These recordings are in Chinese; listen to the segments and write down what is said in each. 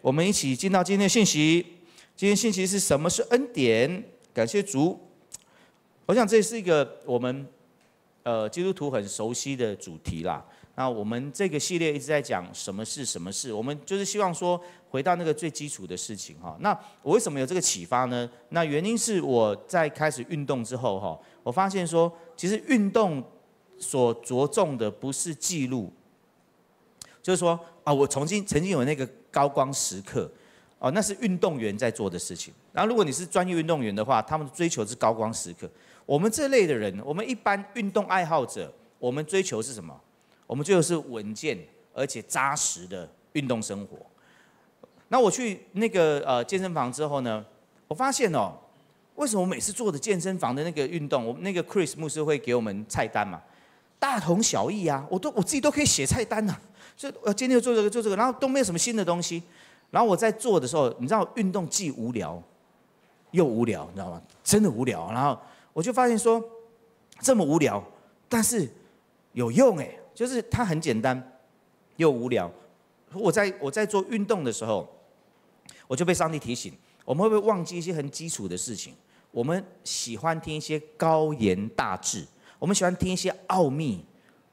我们一起进到今天的信息。今天信息是什么是恩典？感谢主。我想这是一个我们呃基督徒很熟悉的主题啦。那我们这个系列一直在讲什么是什么事，我们就是希望说回到那个最基础的事情哈。那我为什么有这个启发呢？那原因是我在开始运动之后哈，我发现说其实运动所着重的不是记录。就是说啊，我曾经曾经有那个高光时刻，哦，那是运动员在做的事情。然后如果你是专业运动员的话，他们追求是高光时刻。我们这类的人，我们一般运动爱好者，我们追求是什么？我们追求是稳健而且扎实的运动生活。那我去那个呃健身房之后呢，我发现哦，为什么每次做的健身房的那个运动，我们那个 Chris 牧师会给我们菜单嘛，大同小异啊，我都我自己都可以写菜单呢。就我今天做这个做这个，然后都没有什么新的东西。然后我在做的时候，你知道运动既无聊又无聊，你知道吗？真的无聊。然后我就发现说，这么无聊，但是有用哎，就是它很简单又无聊。我在我在做运动的时候，我就被上帝提醒，我们会不会忘记一些很基础的事情？我们喜欢听一些高言大志，我们喜欢听一些奥秘。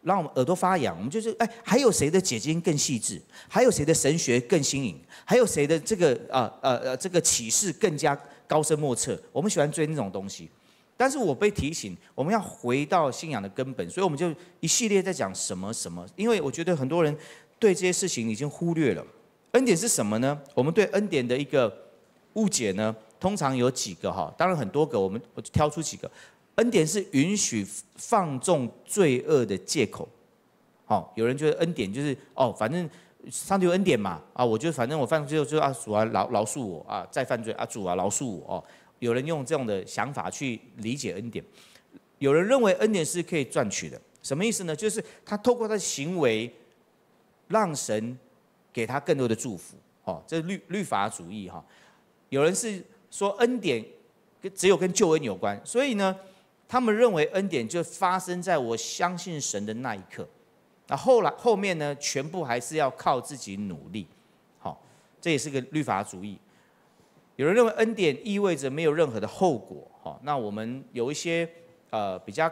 让我们耳朵发痒，我们就是哎，还有谁的解经更细致？还有谁的神学更新颖？还有谁的这个啊呃呃这个启示更加高深莫测？我们喜欢追那种东西，但是我被提醒，我们要回到信仰的根本，所以我们就一系列在讲什么什么。因为我觉得很多人对这些事情已经忽略了恩典是什么呢？我们对恩典的一个误解呢，通常有几个哈，当然很多个，我们我挑出几个。恩典是允许放纵罪恶的借口，好，有人觉得恩典就是哦，反正上帝有恩典嘛，啊，我觉得反正我犯了罪就就啊主啊饶饶恕我啊，再犯罪啊主啊饶恕我哦。有人用这样的想法去理解恩典，有人认为恩典是可以赚取的，什么意思呢？就是他透过他的行为让神给他更多的祝福，哦，这是律律法主义哈。有人是说恩典跟只有跟救恩有关，所以呢。他们认为恩典就发生在我相信神的那一刻，那后来后面呢，全部还是要靠自己努力，好，这也是个律法主义。有人认为恩典意味着没有任何的后果，好，那我们有一些呃比较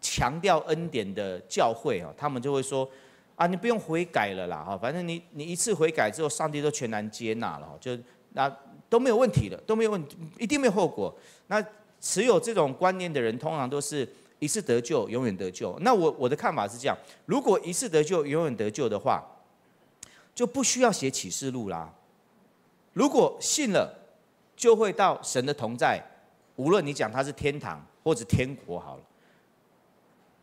强调恩典的教会啊，他们就会说，啊，你不用悔改了啦，哈，反正你你一次悔改之后，上帝都全然接纳了，就那都没有问题了，都没有问，一定没有后果，那。持有这种观念的人，通常都是一次得救，永远得救。那我我的看法是这样：如果一次得救，永远得救的话，就不需要写启示录啦。如果信了，就会到神的同在，无论你讲他是天堂或者天国好了。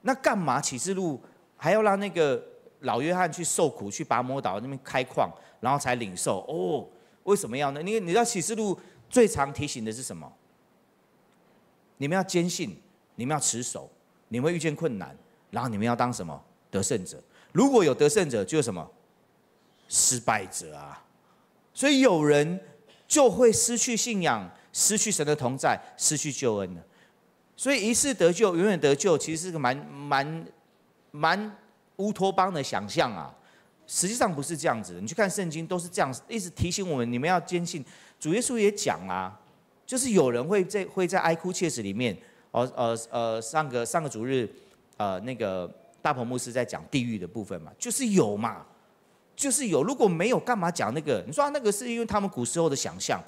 那干嘛启示录还要让那个老约翰去受苦，去拔摩岛那边开矿，然后才领受？哦，为什么要呢？因为你知道启示录最常提醒的是什么？你们要坚信，你们要持守。你们遇见困难，然后你们要当什么得胜者？如果有得胜者，就什么失败者啊！所以有人就会失去信仰，失去神的同在，失去救恩了。所以一次得救，永远得救，其实是个蛮蛮蛮乌托邦的想象啊！实际上不是这样子。你去看圣经，都是这样一直提醒我们：你们要坚信。主耶稣也讲啊。就是有人会在会在哀哭切斯里面，哦呃呃上个上个主日，呃那个大鹏牧师在讲地狱的部分嘛，就是有嘛，就是有。如果没有干嘛讲那个？你说那个是因为他们古时候的想象，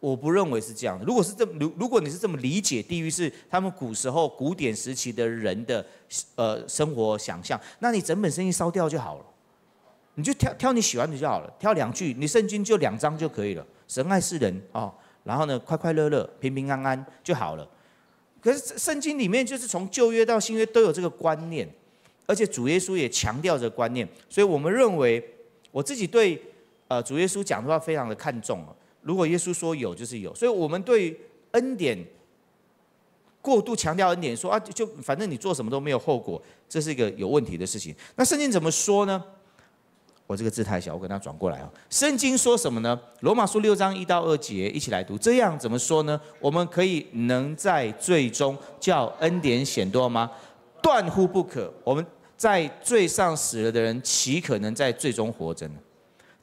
我不认为是这样的。如果是这如如果你是这么理解地狱是他们古时候古典时期的人的呃生活想象，那你整本圣经烧掉就好了，你就挑挑你喜欢的就好了，挑两句你圣经就两章就可以了。神爱世人啊。然后呢，快快乐乐、平平安安就好了。可是圣经里面就是从旧约到新约都有这个观念，而且主耶稣也强调这个观念。所以我们认为，我自己对呃主耶稣讲的话非常的看重哦。如果耶稣说有就是有，所以我们对恩典过度强调恩典，说啊就反正你做什么都没有后果，这是一个有问题的事情。那圣经怎么说呢？我这个字太小，我给它转过来啊。圣经说什么呢？罗马书六章一到二节，一起来读。这样怎么说呢？我们可以能在最终叫恩典显多吗？断乎不可。我们在罪上死了的人，岂可能在最终活着呢？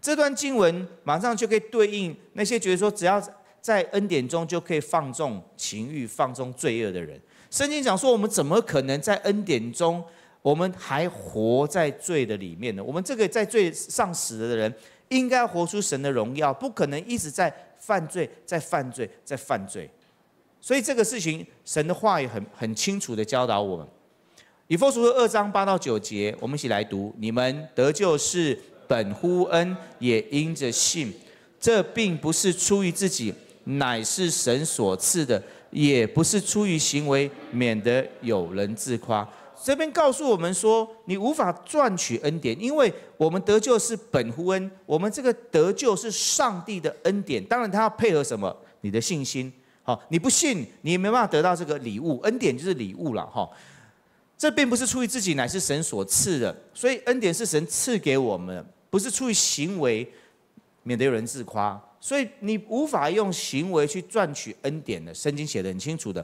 这段经文马上就可以对应那些觉得说，只要在恩典中就可以放纵情欲、放纵罪恶的人。圣经讲说，我们怎么可能在恩典中？我们还活在罪的里面呢。我们这个在罪上死的人，应该活出神的荣耀，不可能一直在犯罪、在犯罪、在犯罪。所以这个事情，神的话也很很清楚的教导我们。以弗所的二章八到九节，我们一起来读：你们得救是本乎恩，也因着信。这并不是出于自己，乃是神所赐的；也不是出于行为，免得有人自夸。这边告诉我们说，你无法赚取恩典，因为我们得救是本乎恩，我们这个得救是上帝的恩典。当然，他要配合什么？你的信心。好，你不信，你没办法得到这个礼物。恩典就是礼物了，哈。这并不是出于自己，乃是神所赐的。所以，恩典是神赐给我们，不是出于行为，免得有人自夸。所以，你无法用行为去赚取恩典的。圣经写得很清楚的。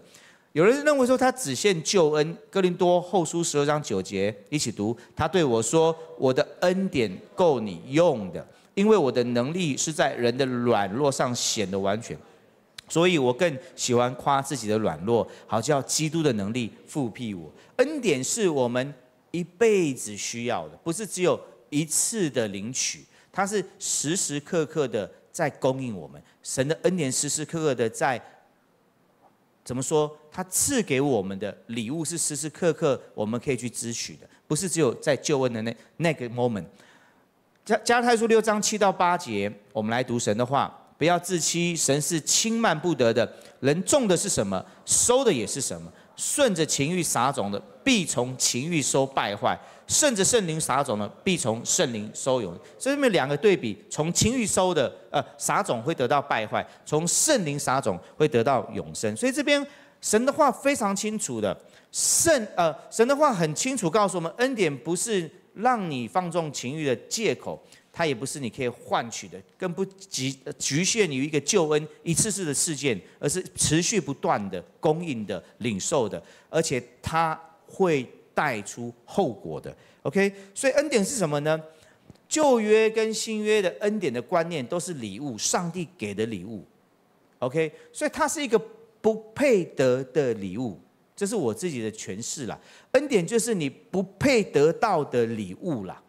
有人认为说他只限救恩，哥林多后书十二章九节一起读。他对我说：“我的恩典够你用的，因为我的能力是在人的软弱上显得完全。所以我更喜欢夸自己的软弱，好叫基督的能力复辟我。恩典是我们一辈子需要的，不是只有一次的领取，它是时时刻刻的在供应我们。神的恩典时时刻刻的在。”怎么说？他赐给我们的礼物是时时刻刻我们可以去支取的，不是只有在就问的那那个 moment。加加太书六章七到八节，我们来读神的话，不要自欺，神是轻慢不得的。人种的是什么，收的也是什么。顺着情欲撒种的，必从情欲收败坏。顺着圣灵撒种的，必从圣灵收永；所以，们两个对比，从情欲收的，呃，撒种会得到败坏；从圣灵撒种会得到永生。所以，这边神的话非常清楚的，圣，呃，神的话很清楚告诉我们，恩典不是让你放纵情欲的借口，它也不是你可以换取的，更不局局限于一个救恩一次次的事件，而是持续不断的供应的领受的，而且它会。带出后果的，OK？所以恩典是什么呢？旧约跟新约的恩典的观念都是礼物，上帝给的礼物，OK？所以它是一个不配得的礼物，这是我自己的诠释了。恩典就是你不配得到的礼物啦。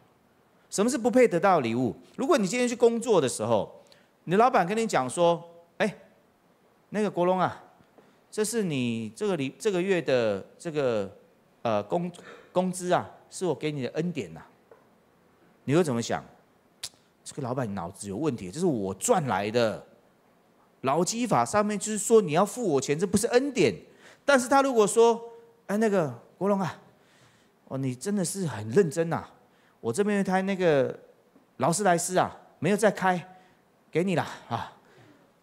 什么是不配得到礼物？如果你今天去工作的时候，你老板跟你讲说：“哎，那个国龙啊，这是你这个礼这个月的这个。”呃，工工资啊，是我给你的恩典呐，你会怎么想？这个老板脑子有问题，这是我赚来的。劳基法上面就是说你要付我钱，这不是恩典。但是他如果说，哎，那个国龙啊，哦，你真的是很认真呐，我这边一台那个劳斯莱斯啊，没有再开，给你了啊，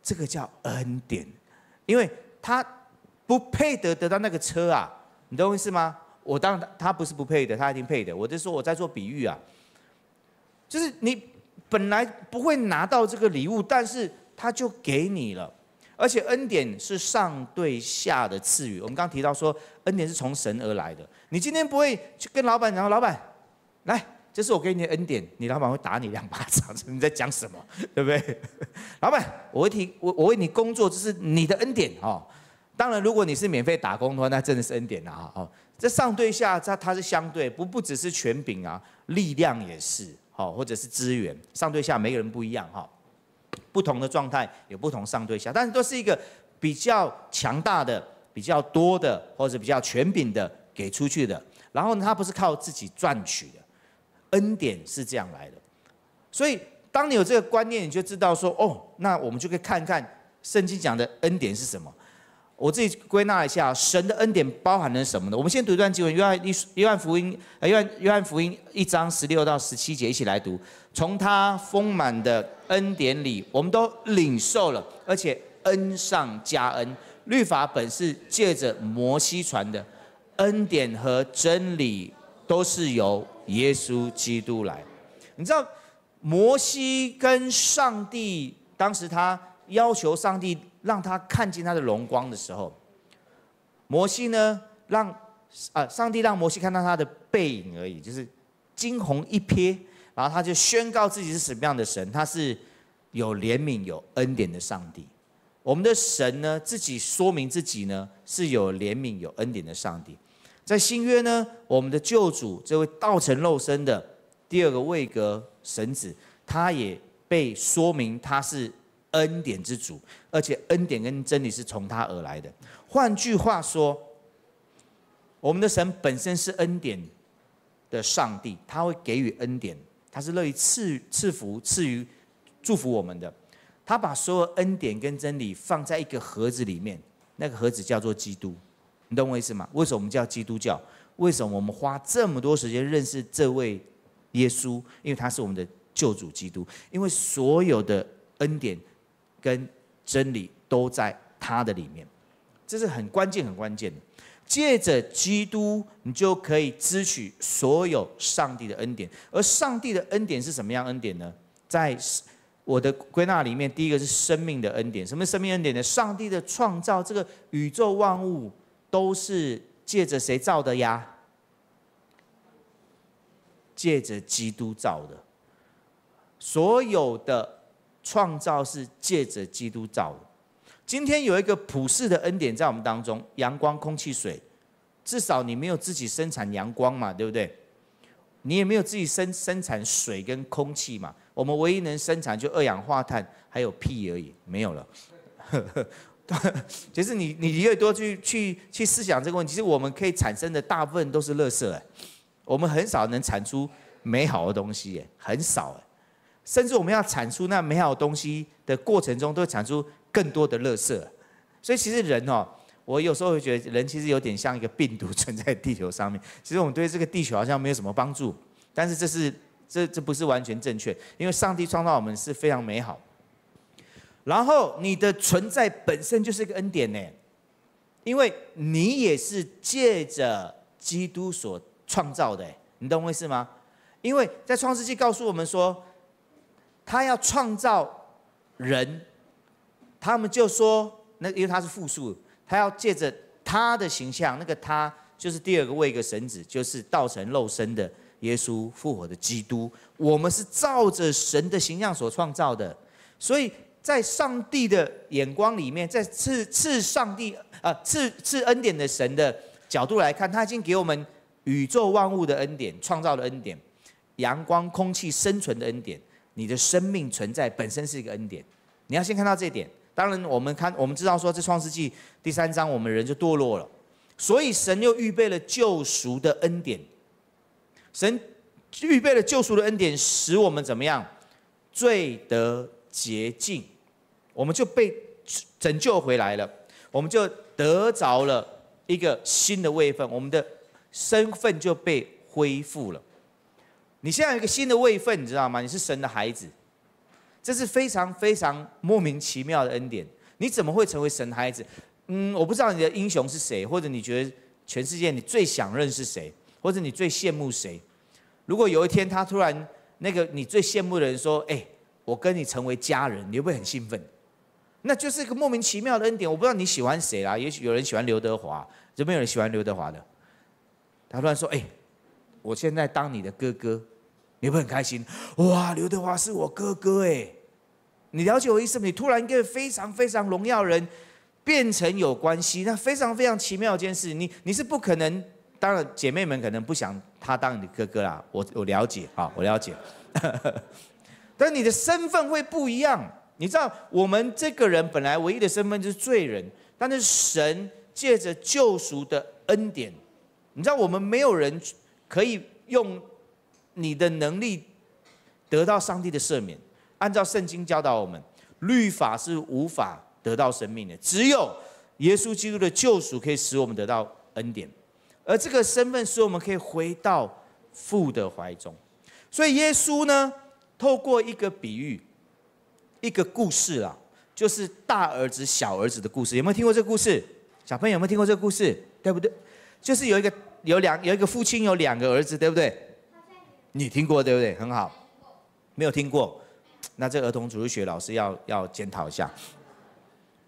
这个叫恩典，因为他不配得得到那个车啊，你懂我意思吗？我当然他不是不配的，他一定配的。我就说我在做比喻啊，就是你本来不会拿到这个礼物，但是他就给你了，而且恩典是上对下的赐予。我们刚提到说，恩典是从神而来的。你今天不会去跟老板讲，老板，来，这是我给你的恩典，你老板会打你两巴掌，你在讲什么？对不对？老板，我为提我我为你工作，这是你的恩典哦。当然，如果你是免费打工的话，那真的是恩典了啊。哦，这上对下，它它是相对，不不只是权柄啊，力量也是，好，或者是资源，上对下每个人不一样哈，不同的状态，有不同上对下，但是都是一个比较强大的、比较多的，或者比较权柄的给出去的，然后它不是靠自己赚取的，恩典是这样来的，所以当你有这个观念，你就知道说，哦，那我们就可以看看圣经讲的恩典是什么。我自己归纳一下，神的恩典包含了什么呢？我们先读一段经文，约翰一书，约翰福音，呃，约翰约翰福音一章十六到十七节，一起来读。从他丰满的恩典里，我们都领受了，而且恩上加恩。律法本是借着摩西传的，恩典和真理都是由耶稣基督来。你知道，摩西跟上帝，当时他要求上帝。让他看见他的荣光的时候，摩西呢，让啊上帝让摩西看到他的背影而已，就是惊鸿一瞥，然后他就宣告自己是什么样的神，他是有怜悯有恩典的上帝。我们的神呢，自己说明自己呢是有怜悯有恩典的上帝。在新约呢，我们的救主这位道成肉身的第二个位格神子，他也被说明他是。恩典之主，而且恩典跟真理是从他而来的。换句话说，我们的神本身是恩典的上帝，他会给予恩典，他是乐意赐赐福、赐予祝福我们的。他把所有恩典跟真理放在一个盒子里面，那个盒子叫做基督。你懂我意思吗？为什么我们叫基督教？为什么我们花这么多时间认识这位耶稣？因为他是我们的救主基督，因为所有的恩典。跟真理都在他的里面，这是很关键、很关键的。借着基督，你就可以支取所有上帝的恩典。而上帝的恩典是什么样恩典呢？在我的归纳里面，第一个是生命的恩典。什么生命恩典呢？上帝的创造，这个宇宙万物都是借着谁造的呀？借着基督造的，所有的。创造是借着基督造的。今天有一个普世的恩典在我们当中，阳光、空气、水，至少你没有自己生产阳光嘛，对不对？你也没有自己生生产水跟空气嘛。我们唯一能生产就二氧化碳还有屁而已，没有了。其 实你你越多去去去思想这个问题，其实我们可以产生的大部分都是垃圾我们很少能产出美好的东西很少甚至我们要产出那美好东西的过程中，都会产出更多的垃圾。所以其实人哦，我有时候会觉得人其实有点像一个病毒存在地球上面。其实我们对这个地球好像没有什么帮助。但是这是这这不是完全正确，因为上帝创造我们是非常美好。然后你的存在本身就是一个恩典呢，因为你也是借着基督所创造的。你懂我意思吗？因为在创世纪告诉我们说。他要创造人，他们就说那因为他是复数，他要借着他的形象，那个他就是第二个为一个神子，就是道成肉身的耶稣，复活的基督。我们是照着神的形象所创造的，所以在上帝的眼光里面，在赐赐上帝啊赐赐恩典的神的角度来看，他已经给我们宇宙万物的恩典，创造的恩典，阳光、空气、生存的恩典。你的生命存在本身是一个恩典，你要先看到这点。当然，我们看我们知道说，这创世纪第三章，我们人就堕落了，所以神又预备了救赎的恩典。神预备了救赎的恩典，使我们怎么样，罪得洁净，我们就被拯救回来了，我们就得着了一个新的位分，我们的身份就被恢复了。你现在有一个新的位份，你知道吗？你是神的孩子，这是非常非常莫名其妙的恩典。你怎么会成为神孩子？嗯，我不知道你的英雄是谁，或者你觉得全世界你最想认识谁，或者你最羡慕谁？如果有一天他突然那个你最羡慕的人说：“哎，我跟你成为家人”，你会不会很兴奋？那就是一个莫名其妙的恩典。我不知道你喜欢谁啦，也许有人喜欢刘德华，有没有人喜欢刘德华的？他突然说：“哎。”我现在当你的哥哥，你会很开心哇！刘德华是我哥哥哎，你了解我意思吗？你突然一个非常非常荣耀人变成有关系，那非常非常奇妙一件事。你你是不可能，当然姐妹们可能不想他当你的哥哥啦。我我了解啊，我了解。但你的身份会不一样，你知道我们这个人本来唯一的身份就是罪人，但是神借着救赎的恩典，你知道我们没有人。可以用你的能力得到上帝的赦免。按照圣经教导我们，律法是无法得到生命的，只有耶稣基督的救赎可以使我们得到恩典。而这个身份使我们可以回到父的怀中。所以耶稣呢，透过一个比喻、一个故事啊，就是大儿子、小儿子的故事。有没有听过这个故事？小朋友有没有听过这个故事？对不对？就是有一个。有两有一个父亲有两个儿子，对不对？你听过对不对？很好，没有听过，那这儿童主日学老师要要检讨一下。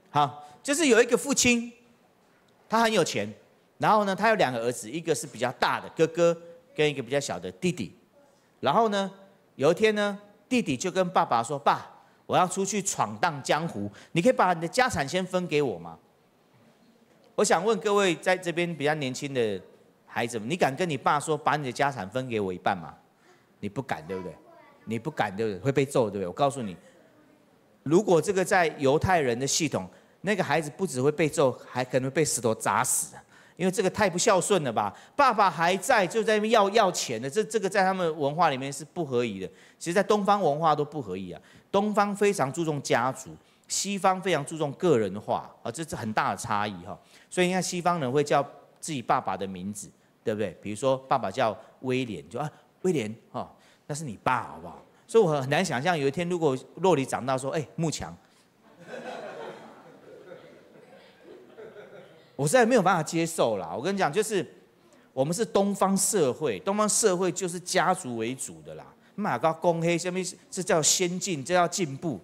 好，就是有一个父亲，他很有钱，然后呢，他有两个儿子，一个是比较大的哥哥，跟一个比较小的弟弟。然后呢，有一天呢，弟弟就跟爸爸说：“爸，我要出去闯荡江湖，你可以把你的家产先分给我吗？”我想问各位在这边比较年轻的。孩子，你敢跟你爸说把你的家产分给我一半吗？你不敢对不对？你不敢对不对？会被揍对不对？我告诉你，如果这个在犹太人的系统，那个孩子不只会被揍，还可能被石头砸死，因为这个太不孝顺了吧？爸爸还在就在要要钱的，这这个在他们文化里面是不合宜的。其实，在东方文化都不合宜啊。东方非常注重家族，西方非常注重个人化，啊，这是很大的差异哈。所以你看，西方人会叫自己爸爸的名字。对不对？比如说，爸爸叫威廉，就啊，威廉，哦，那是你爸好不好？所以我很难想象有一天，如果洛里长大说，哎，木强，我实在没有办法接受啦。我跟你讲，就是我们是东方社会，东方社会就是家族为主的啦。马高公黑，下面这叫先进？这叫进步？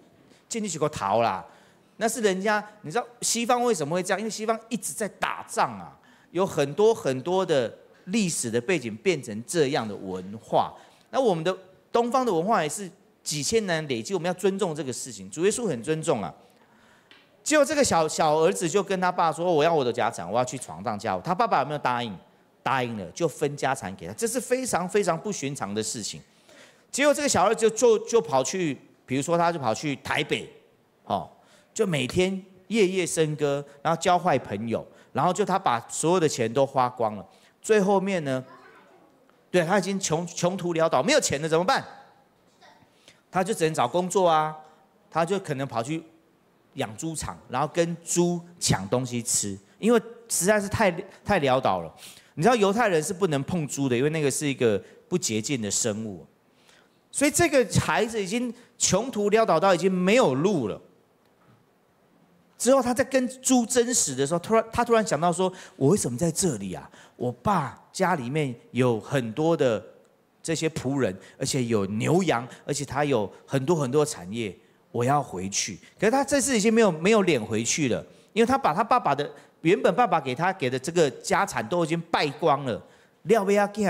进去就个逃啦。那是人家，你知道西方为什么会这样？因为西方一直在打仗啊，有很多很多的。历史的背景变成这样的文化，那我们的东方的文化也是几千年累积，我们要尊重这个事情。主耶稣很尊重啊，结果这个小小儿子就跟他爸说：“我要我的家产，我要去闯荡家务。”他爸爸有没有答应？答应了，就分家产给他。这是非常非常不寻常的事情。结果这个小子就就就跑去，比如说他就跑去台北，哦，就每天夜夜笙歌，然后交坏朋友，然后就他把所有的钱都花光了。最后面呢，对他已经穷穷途潦倒，没有钱了，怎么办？他就只能找工作啊，他就可能跑去养猪场，然后跟猪抢东西吃，因为实在是太太潦倒了。你知道犹太人是不能碰猪的，因为那个是一个不洁净的生物，所以这个孩子已经穷途潦倒到已经没有路了。之后，他在跟猪争食的时候，突然他突然想到说：“我为什么在这里啊？我爸家里面有很多的这些仆人，而且有牛羊，而且他有很多很多产业，我要回去。可是他这次已经没有没有脸回去了，因为他把他爸爸的原本爸爸给他给的这个家产都已经败光了。廖维亚吉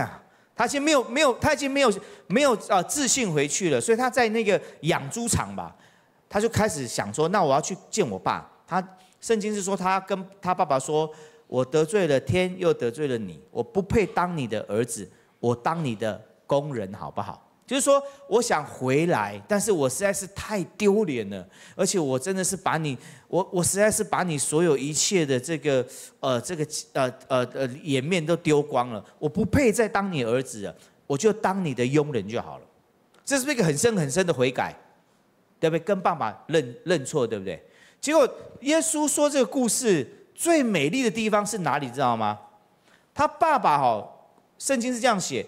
他已经没有没有，他已经没有没有呃自信回去了。所以他在那个养猪场吧，他就开始想说：那我要去见我爸。他圣经是说，他跟他爸爸说：“我得罪了天，又得罪了你，我不配当你的儿子，我当你的工人好不好？就是说，我想回来，但是我实在是太丢脸了，而且我真的是把你，我我实在是把你所有一切的这个呃这个呃呃呃颜面都丢光了，我不配再当你儿子了，我就当你的佣人就好了。这是不是一个很深很深的悔改？对不对？跟爸爸认认错，对不对？”结果耶稣说这个故事最美丽的地方是哪里？知道吗？他爸爸哈，圣经是这样写：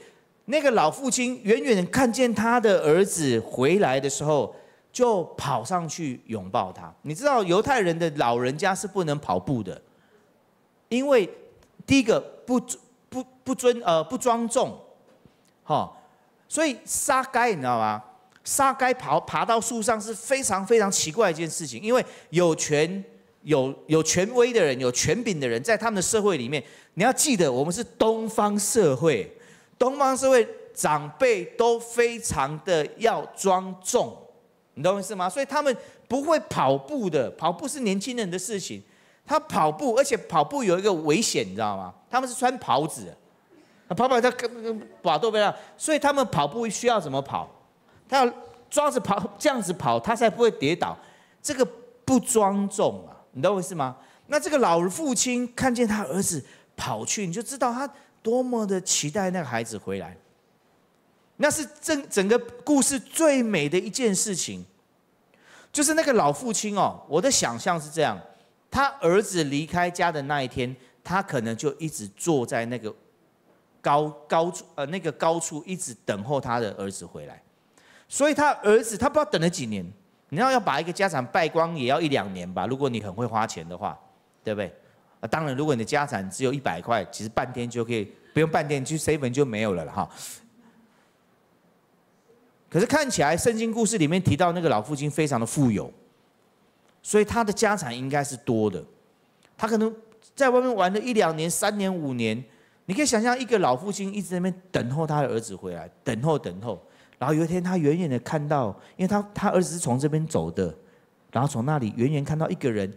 那个老父亲远远看见他的儿子回来的时候，就跑上去拥抱他。你知道犹太人的老人家是不能跑步的，因为第一个不不不尊呃不庄重，哈，所以杀该你知道吗？沙该跑爬到树上是非常非常奇怪一件事情，因为有权有有权威的人有权柄的人，在他们的社会里面，你要记得我们是东方社会，东方社会长辈都非常的要庄重，你懂我意思吗？所以他们不会跑步的，跑步是年轻人的事情。他跑步，而且跑步有一个危险，你知道吗？他们是穿袍子，跑跑他跟把都被要，所以他们跑步需要怎么跑？他要抓着跑，这样子跑，他才不会跌倒。这个不庄重啊，你懂我意思吗？那这个老父亲看见他儿子跑去，你就知道他多么的期待那个孩子回来。那是整整个故事最美的一件事情，就是那个老父亲哦。我的想象是这样：他儿子离开家的那一天，他可能就一直坐在那个高高处，呃，那个高处一直等候他的儿子回来。所以他儿子他不知道等了几年，你要要把一个家产败光也要一两年吧？如果你很会花钱的话，对不对？啊，当然，如果你的家产只有一百块，其实半天就可以，不用半天去 save 就没有了了哈。可是看起来圣经故事里面提到那个老父亲非常的富有，所以他的家产应该是多的，他可能在外面玩了一两年、三年、五年，你可以想象一个老父亲一直在那边等候他的儿子回来，等候等候。然后有一天，他远远的看到，因为他他儿子是从这边走的，然后从那里远远看到一个人，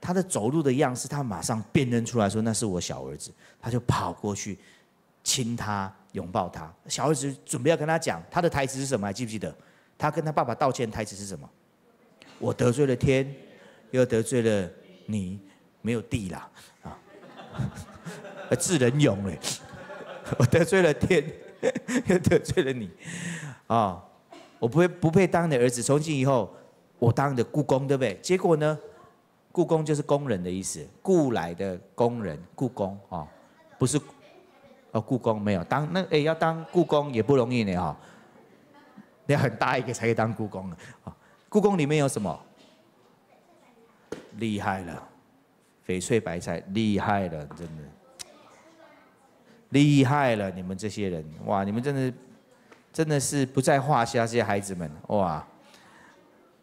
他的走路的样式，他马上辨认出来说那是我小儿子，他就跑过去亲他拥抱他。小儿子准备要跟他讲他的台词是什么？还记不记得？他跟他爸爸道歉台词是什么？我得罪了天，又得罪了你，没有地啦！啊，智人勇哎，我得罪了天，又得罪了你。啊，我不会不配当你的儿子，从今以后我当你的故宫，对不对？结果呢，故宫就是工人的意思，雇来的工人，故宫啊，不是，哦，故宫没有当那，哎，要当故宫也不容易呢，哈，要很大一个才可以当故宫啊。故宫里面有什么？厉害了，翡翠白菜，厉害了，真的，厉害了，你们这些人，哇，你们真的。真的是不在话下，这些孩子们哇，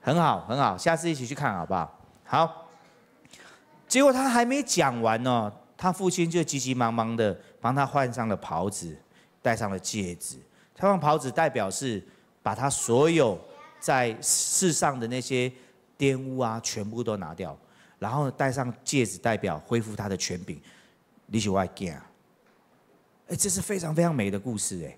很好，很好，下次一起去看好不好？好。结果他还没讲完呢，他父亲就急急忙忙的帮他换上了袍子，戴上了戒指。他用袍子代表是把他所有在世上的那些玷污啊，全部都拿掉，然后戴上戒指代表恢复他的权柄。你是外间啊？哎，这是非常非常美的故事哎。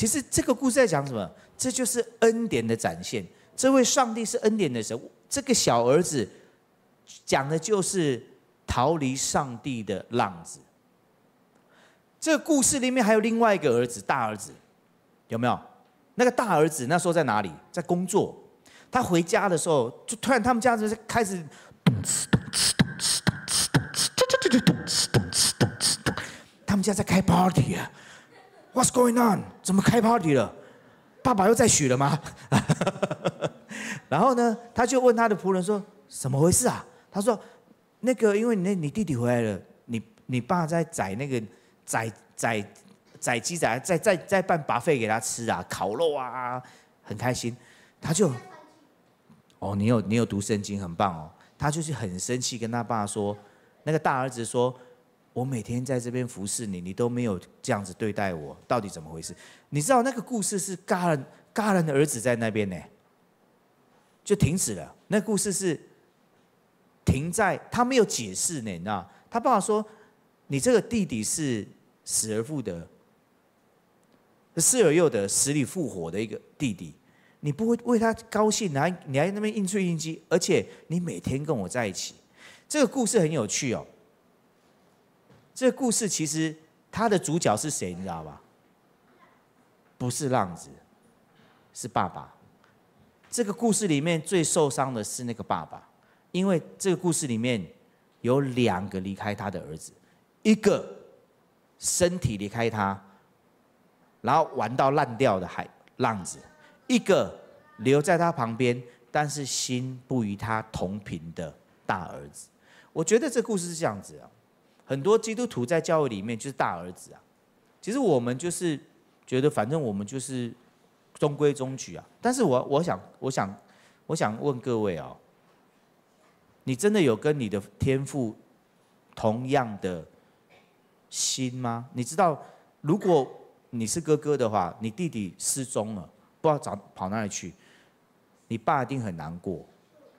其实这个故事在讲什么？这就是恩典的展现。这位上帝是恩典的神，这个小儿子讲的就是逃离上帝的浪子。这个故事里面还有另外一个儿子，大儿子，有没有？那个大儿子那时候在哪里？在工作。他回家的时候，就突然他们家在开始咚哧咚哧咚哧咚哧咚哧咚哧咚哧咚哧咚，他们家在开 party。What's going on？怎么开 party 了？爸爸又再许了吗？然后呢？他就问他的仆人说：“怎么回事啊？”他说：“那个，因为那，你弟弟回来了，你，你爸在宰那个宰宰宰鸡宰，再再再办把费给他吃啊，烤肉啊，很开心。”他就：“哦，你有你有读圣经，很棒哦。”他就是很生气，跟他爸说：“那个大儿子说。”我每天在这边服侍你，你都没有这样子对待我，到底怎么回事？你知道那个故事是嘎人嘎人的儿子在那边呢，就停止了。那故事是停在他没有解释呢，那他爸爸说：“你这个弟弟是死而复得，是而又得，死里复活的一个弟弟，你不会为他高兴？还你还在那边应吹应激，而且你每天跟我在一起，这个故事很有趣哦。”这个故事其实它的主角是谁，你知道吧？不是浪子，是爸爸。这个故事里面最受伤的是那个爸爸，因为这个故事里面有两个离开他的儿子，一个身体离开他，然后玩到烂掉的海浪子，一个留在他旁边，但是心不与他同频的大儿子。我觉得这故事是这样子啊。很多基督徒在教会里面就是大儿子啊，其实我们就是觉得反正我们就是中规中矩啊。但是我我想我想我想问各位哦，你真的有跟你的天赋同样的心吗？你知道，如果你是哥哥的话，你弟弟失踪了，不知道找跑哪里去，你爸一定很难过。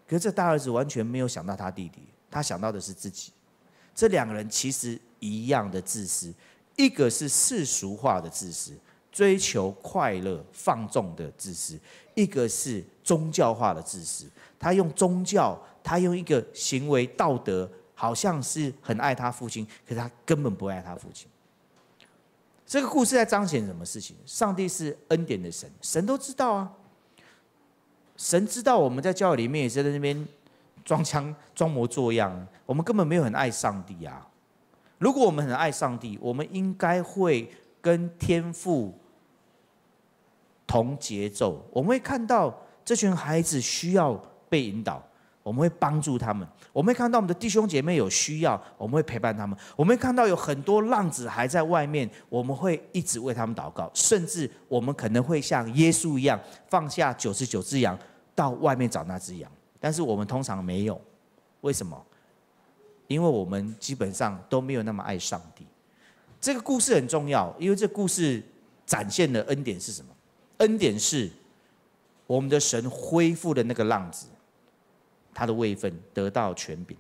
可是这大儿子完全没有想到他弟弟，他想到的是自己。这两个人其实一样的自私，一个是世俗化的自私，追求快乐、放纵的自私；一个是宗教化的自私。他用宗教，他用一个行为道德，好像是很爱他父亲，可是他根本不爱他父亲。这个故事在彰显什么事情？上帝是恩典的神，神都知道啊，神知道我们在教会里面也是在那边。装腔装模作样，我们根本没有很爱上帝啊！如果我们很爱上帝，我们应该会跟天父同节奏。我们会看到这群孩子需要被引导，我们会帮助他们。我们会看到我们的弟兄姐妹有需要，我们会陪伴他们。我们会看到有很多浪子还在外面，我们会一直为他们祷告，甚至我们可能会像耶稣一样，放下九十九只羊，到外面找那只羊。但是我们通常没有，为什么？因为我们基本上都没有那么爱上帝。这个故事很重要，因为这故事展现的恩典是什么？恩典是我们的神恢复的那个浪子，他的位分得到权柄。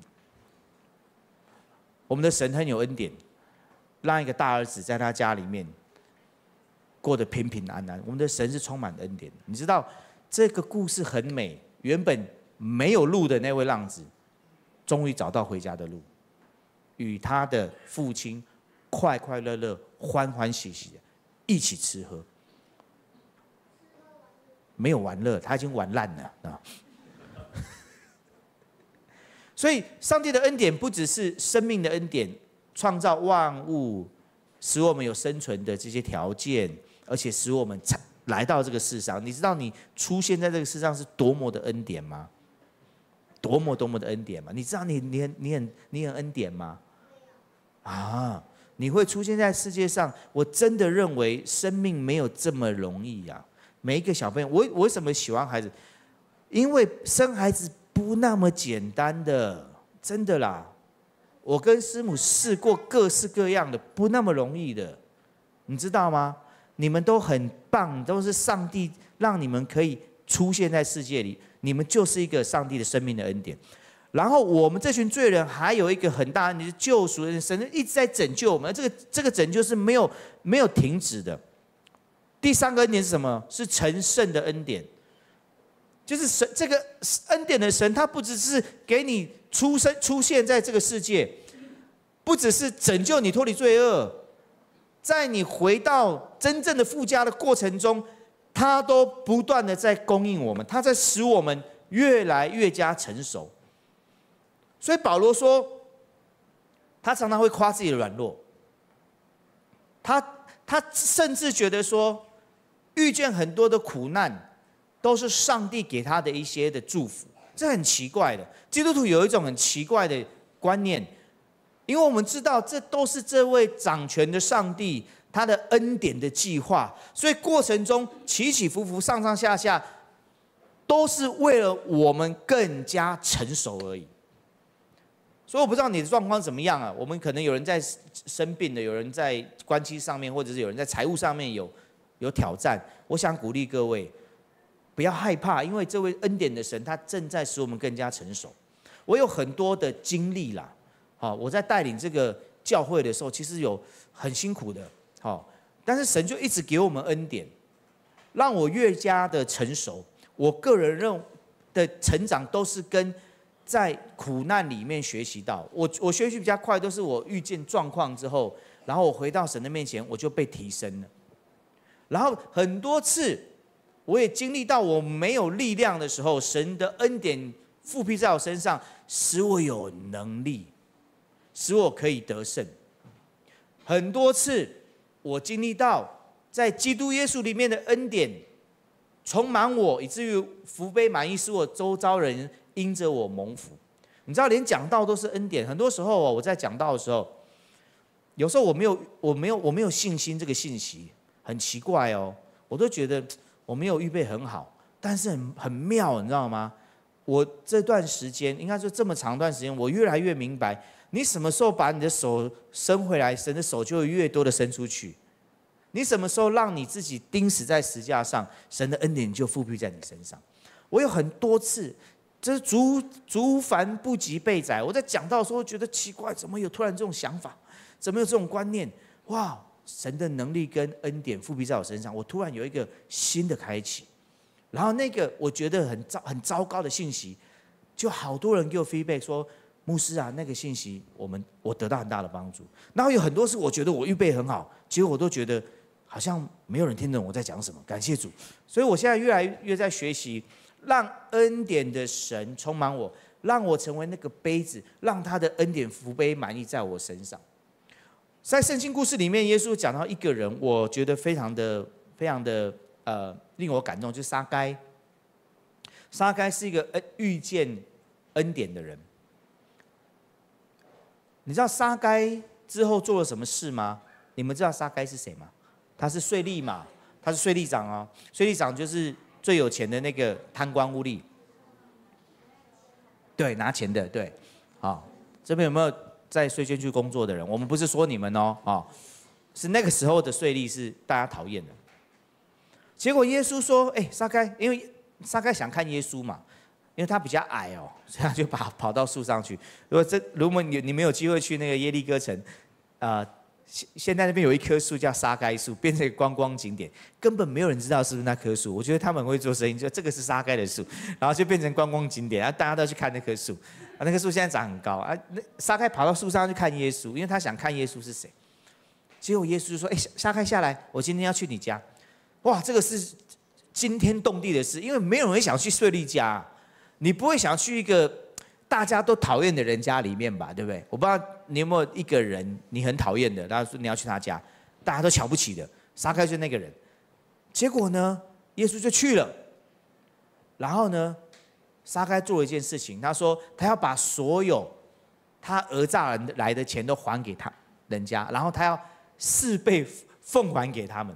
我们的神很有恩典，让一个大儿子在他家里面过得平平安安。我们的神是充满恩典。你知道这个故事很美，原本。没有路的那位浪子，终于找到回家的路，与他的父亲快快乐乐、欢欢喜喜，一起吃喝，没有玩乐，他已经玩烂了啊！所以，上帝的恩典不只是生命的恩典，创造万物，使我们有生存的这些条件，而且使我们来到这个世上。你知道，你出现在这个世上是多么的恩典吗？多么多么的恩典嘛！你知道你你你很你很恩典吗？啊！你会出现在世界上，我真的认为生命没有这么容易呀！每一个小朋友，我为什么喜欢孩子？因为生孩子不那么简单的，真的啦！我跟师母试过各式各样的，不那么容易的，你知道吗？你们都很棒，都是上帝让你们可以出现在世界里。你们就是一个上帝的生命的恩典，然后我们这群罪人还有一个很大的是救赎。的神一直在拯救我们，这个这个拯救是没有没有停止的。第三个恩典是什么？是成圣的恩典，就是神这个恩典的神，他不只是给你出生出现在这个世界，不只是拯救你脱离罪恶，在你回到真正的富家的过程中。他都不断的在供应我们，他在使我们越来越加成熟。所以保罗说，他常常会夸自己的软弱，他他甚至觉得说，遇见很多的苦难，都是上帝给他的一些的祝福，这很奇怪的。基督徒有一种很奇怪的观念，因为我们知道，这都是这位掌权的上帝。他的恩典的计划，所以过程中起起伏伏、上上下下，都是为了我们更加成熟而已。所以我不知道你的状况怎么样啊？我们可能有人在生病的，有人在关系上面，或者是有人在财务上面有有挑战。我想鼓励各位，不要害怕，因为这位恩典的神，他正在使我们更加成熟。我有很多的经历啦，好，我在带领这个教会的时候，其实有很辛苦的。好，但是神就一直给我们恩典，让我越加的成熟。我个人认的成长都是跟在苦难里面学习到。我我学习比较快，都是我遇见状况之后，然后我回到神的面前，我就被提升了。然后很多次，我也经历到我没有力量的时候，神的恩典复辟在我身上，使我有能力，使我可以得胜。很多次。我经历到在基督耶稣里面的恩典充满我，以至于福杯满溢，使我周遭人因着我蒙福。你知道，连讲道都是恩典。很多时候我在讲道的时候，有时候我没有，我没有，我没有信心。这个信息很奇怪哦，我都觉得我没有预备很好。但是很很妙，你知道吗？我这段时间应该说这么长一段时间，我越来越明白。你什么时候把你的手伸回来，神的手就会越多的伸出去。你什么时候让你自己钉死在十架上，神的恩典就复辟在你身上。我有很多次，这是足足凡不及备宰。我在讲到的时候，觉得奇怪，怎么有突然这种想法，怎么有这种观念？哇，神的能力跟恩典复辟在我身上，我突然有一个新的开启。然后那个我觉得很糟很糟糕的信息，就好多人给我 feedback 说。牧师啊，那个信息我们我得到很大的帮助。然后有很多事，我觉得我预备很好，结果我都觉得好像没有人听懂我在讲什么。感谢主，所以我现在越来越在学习，让恩典的神充满我，让我成为那个杯子，让他的恩典福杯满溢在我身上。在圣经故事里面，耶稣讲到一个人，我觉得非常的非常的呃令我感动，就是撒该。撒该是一个恩遇见恩典的人。你知道沙该之后做了什么事吗？你们知道沙该是谁吗？他是税吏嘛，他是税吏长哦。税吏长就是最有钱的那个贪官污吏，对，拿钱的对。好，这边有没有在税捐局工作的人？我们不是说你们哦，啊，是那个时候的税吏是大家讨厌的。结果耶稣说：“哎，沙该，因为沙该想看耶稣嘛。”因为他比较矮哦，所以他就把跑到树上去。如果这如果你你没有机会去那个耶利哥城，呃，现现在那边有一棵树叫沙盖树，变成观光景点，根本没有人知道是不是那棵树。我觉得他们会做生意，就这个是沙盖的树，然后就变成观光景点，然后大家都去看那棵树。啊，那棵树现在长很高啊。那沙盖跑到树上去看耶稣，因为他想看耶稣是谁。结果耶稣就说：“哎，沙盖下来，我今天要去你家。”哇，这个是惊天动地的事，因为没有人想去税利家。你不会想去一个大家都讨厌的人家里面吧？对不对？我不知道你有没有一个人你很讨厌的，他说你要去他家，大家都瞧不起的，撒开就那个人。结果呢，耶稣就去了。然后呢，撒开做了一件事情，他说他要把所有他讹诈来的钱都还给他人家，然后他要四倍奉还给他们。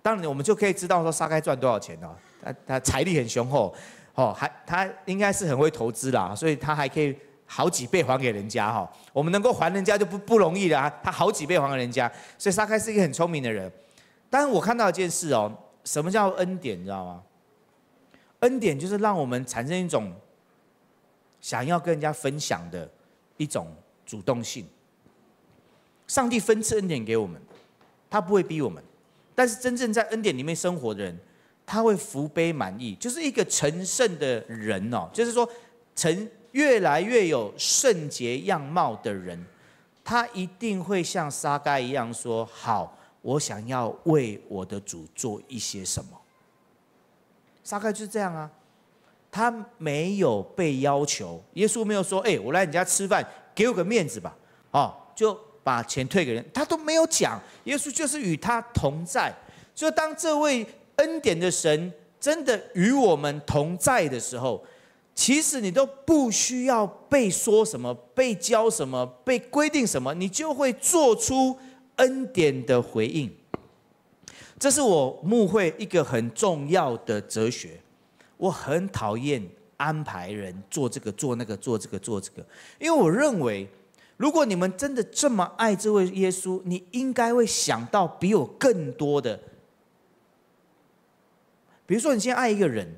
当然，我们就可以知道说撒开赚多少钱哦，他他财力很雄厚。哦，还他应该是很会投资啦，所以他还可以好几倍还给人家哈。我们能够还人家就不不容易啦，他好几倍还给人家，所以撒开是一个很聪明的人。但是我看到一件事哦，什么叫恩典，你知道吗？恩典就是让我们产生一种想要跟人家分享的一种主动性。上帝分赐恩典给我们，他不会逼我们，但是真正在恩典里面生活的人。他会福杯满溢，就是一个成圣的人哦，就是说成越来越有圣洁样貌的人，他一定会像沙盖一样说：“好，我想要为我的主做一些什么。”沙盖就是这样啊，他没有被要求，耶稣没有说：“哎，我来你家吃饭，给我个面子吧。”哦，就把钱退给人，他都没有讲。耶稣就是与他同在，所以当这位。恩典的神真的与我们同在的时候，其实你都不需要被说什么、被教什么、被规定什么，你就会做出恩典的回应。这是我牧会一个很重要的哲学。我很讨厌安排人做这个、做那个、做这个、做这个，因为我认为，如果你们真的这么爱这位耶稣，你应该会想到比我更多的。比如说，你先爱一个人，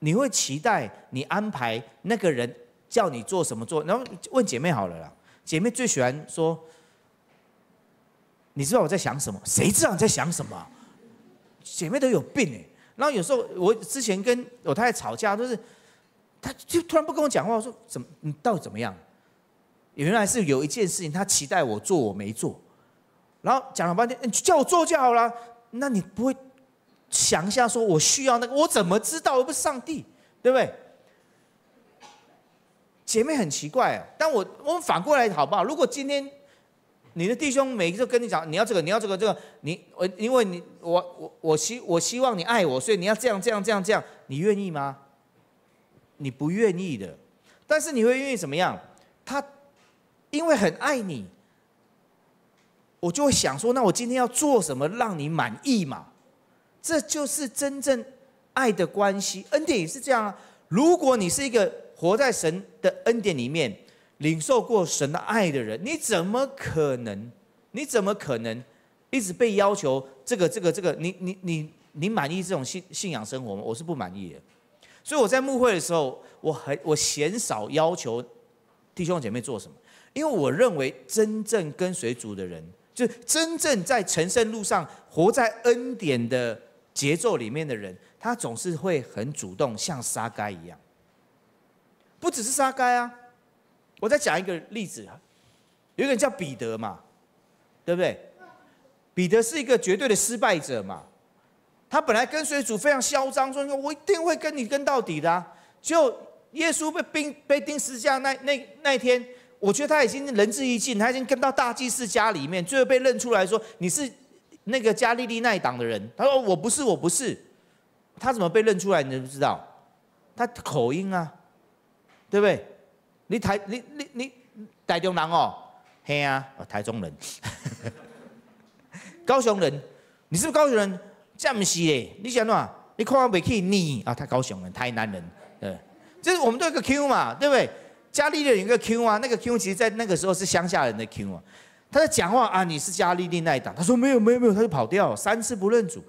你会期待你安排那个人叫你做什么做，然后问姐妹好了啦。姐妹最喜欢说：“你知道我在想什么？”谁知道你在想什么？姐妹都有病哎。然后有时候我之前跟我太太吵架，就是她就突然不跟我讲话，我说：“怎么？你到底怎么样？”原来是有一件事情，她期待我做，我没做，然后讲了半天，你叫我做就好了，那你不会。想一下，说我需要那个，我怎么知道？又不是上帝，对不对？姐妹很奇怪啊。但我我们反过来好不好？如果今天你的弟兄每一次跟你讲，你要这个，你要这个，这个，你我因为你我我我希我希望你爱我，所以你要这样这样这样这样，你愿意吗？你不愿意的，但是你会愿意怎么样？他因为很爱你，我就会想说，那我今天要做什么让你满意嘛？这就是真正爱的关系，恩典也是这样啊！如果你是一个活在神的恩典里面、领受过神的爱的人，你怎么可能？你怎么可能一直被要求这个、这个、这个？你、你、你、你满意这种信信仰生活吗？我是不满意的。所以我在慕会的时候，我还我鲜少要求弟兄姐妹做什么，因为我认为真正跟随主的人，就真正在成圣路上活在恩典的。节奏里面的人，他总是会很主动，像杀该一样。不只是杀该啊，我再讲一个例子啊，有人叫彼得嘛，对不对？彼得是一个绝对的失败者嘛。他本来跟随主非常嚣张，说：“我一定会跟你跟到底的。”就耶稣被钉被钉十字架那那那天，我觉得他已经仁至义尽，他已经跟到大祭司家里面，最后被认出来说：“你是。”那个加利利那一党的人，他说我不是我不是，他怎么被认出来？你知不知道，他口音啊，对不对？你台你你你台中人哦，嘿啊，哦、台中人，高雄人，你是不是高雄人？这不是嘞，你想哪？你看我尾去你啊，他高雄人，台南人，对，就是我们都有个 Q 嘛，对不对？加利利有个 Q 啊，那个 Q 其实，在那个时候是乡下人的 Q 啊。他在讲话啊，你是加利利那一党？他说没有没有没有，他就跑掉三次不认主，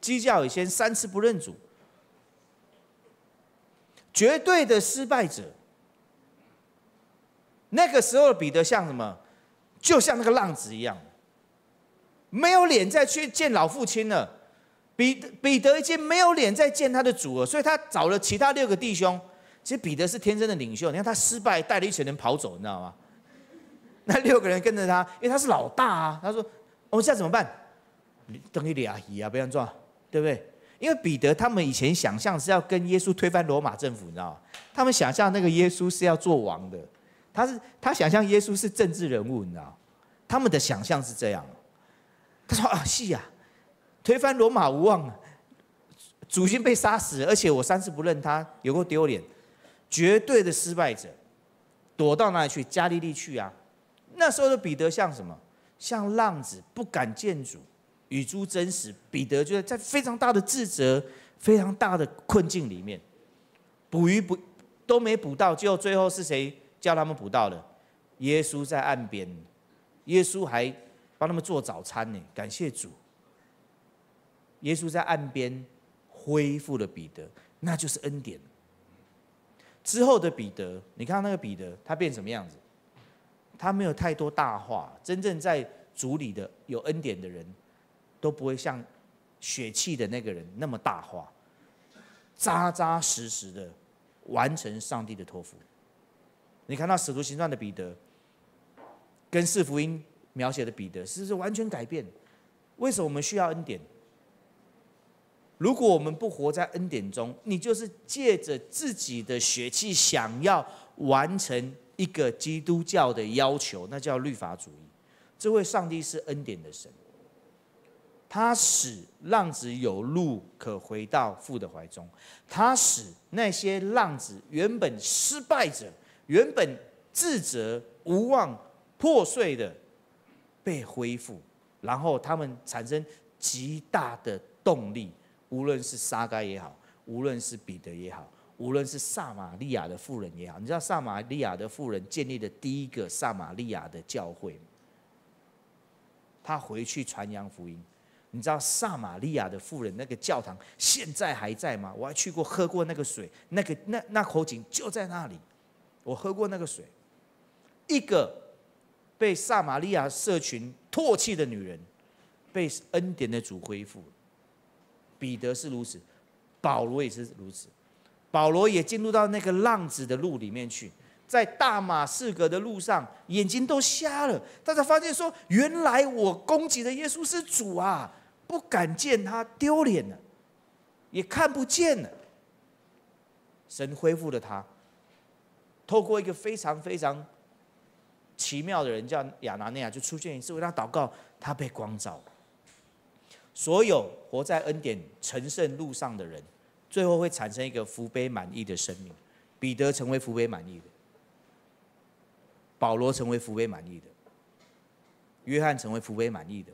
基教以前三次不认主，绝对的失败者。那个时候的彼得像什么？就像那个浪子一样，没有脸再去见老父亲了。彼彼得已经没有脸再见他的主了，所以他找了其他六个弟兄。其实彼得是天生的领袖，你看他失败，带了一群人跑走，你知道吗？那六个人跟着他，因为他是老大啊。他说：“我们现在怎么办？等于俩姨啊，不要撞，对不对？因为彼得他们以前想象是要跟耶稣推翻罗马政府，你知道吗？他们想象那个耶稣是要做王的，他是他想象耶稣是政治人物，你知道？他们的想象是这样。他说啊，是呀，推翻罗马无望，啊，祖先被杀死，而且我三次不认他，有够丢脸，绝对的失败者，躲到哪里去？加利利去啊！”那时候的彼得像什么？像浪子，不敢见主，与诸真实。彼得就是在非常大的自责、非常大的困境里面，捕鱼不都没捕到，最最后是谁叫他们捕到的？耶稣在岸边，耶稣还帮他们做早餐呢。感谢主，耶稣在岸边恢复了彼得，那就是恩典。之后的彼得，你看那个彼得，他变什么样子？他没有太多大话，真正在主里的有恩典的人，都不会像血气的那个人那么大话，扎扎实实的完成上帝的托付。你看那使徒行传的彼得，跟四福音描写的彼得，是是完全改变。为什么我们需要恩典？如果我们不活在恩典中，你就是借着自己的血气想要完成。一个基督教的要求，那叫律法主义。这位上帝是恩典的神，他使浪子有路可回到父的怀中，他使那些浪子原本失败者、原本自责、无望、破碎的，被恢复，然后他们产生极大的动力，无论是撒该也好，无论是彼得也好。无论是撒玛利亚的妇人也好，你知道撒玛利亚的妇人建立的第一个撒玛利亚的教会，他回去传扬福音。你知道撒玛利亚的妇人那个教堂现在还在吗？我还去过喝过那个水，那个那那口井就在那里，我喝过那个水。一个被撒玛利亚社群唾弃的女人，被恩典的主恢复。彼得是如此，保罗也是如此。保罗也进入到那个浪子的路里面去，在大马士革的路上，眼睛都瞎了。大家发现说，原来我攻击的耶稣是主啊，不敢见他，丢脸了，也看不见了。神恢复了他，透过一个非常非常奇妙的人叫亚拿内亚，就出现一次，为他祷告，他被光照所有活在恩典成圣路上的人。最后会产生一个福杯满溢的生命。彼得成为福杯满溢的，保罗成为福杯满溢的，约翰成为福杯满溢的。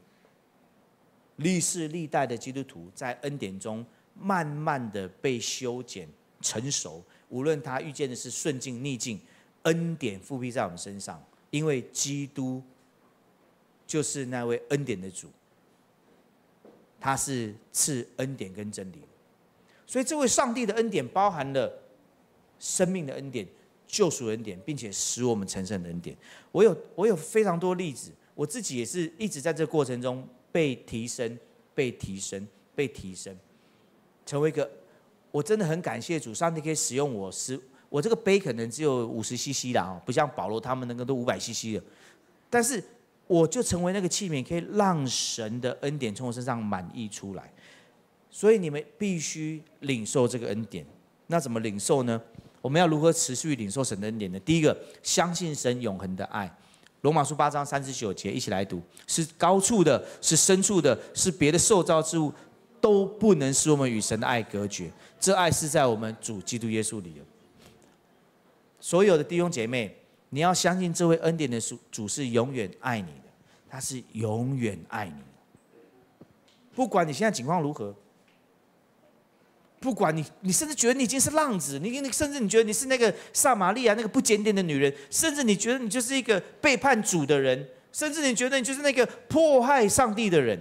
历世历代的基督徒在恩典中慢慢的被修剪成熟，无论他遇见的是顺境逆境，恩典复辟在我们身上，因为基督就是那位恩典的主，他是赐恩典跟真理。所以，这位上帝的恩典包含了生命的恩典、救赎恩典，并且使我们成圣的恩典。我有我有非常多例子，我自己也是一直在这过程中被提升、被提升、被提升，成为一个。我真的很感谢主，上帝可以使用我。十我这个杯可能只有五十 CC 的哦，不像保罗他们那个都五百 CC 的。但是，我就成为那个器皿，可以让神的恩典从我身上满溢出来。所以你们必须领受这个恩典，那怎么领受呢？我们要如何持续领受神的恩典呢？第一个，相信神永恒的爱，《罗马书》八章三十九节，一起来读：是高处的，是深处的，是别的受造之物都不能使我们与神的爱隔绝。这爱是在我们主基督耶稣里的。所有的弟兄姐妹，你要相信这位恩典的主是永远爱你的，他是永远爱你的，不管你现在情况如何。不管你，你甚至觉得你已经是浪子，你你甚至你觉得你是那个撒玛利亚那个不检点的女人，甚至你觉得你就是一个背叛主的人，甚至你觉得你就是那个迫害上帝的人。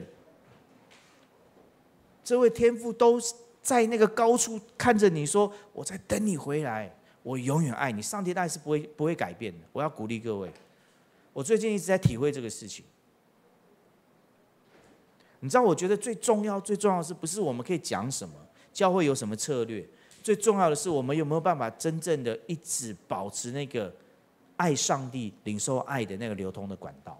这位天父都在那个高处看着你，说：“我在等你回来，我永远爱你。”上帝爱是不会不会改变的。我要鼓励各位，我最近一直在体会这个事情。你知道，我觉得最重要、最重要是不是我们可以讲什么？教会有什么策略？最重要的是，我们有没有办法真正的一直保持那个爱上帝、领受爱的那个流通的管道？